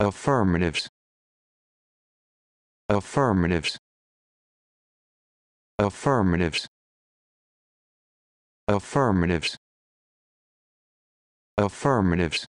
affirmatives affirmatives affirmatives affirmatives affirmatives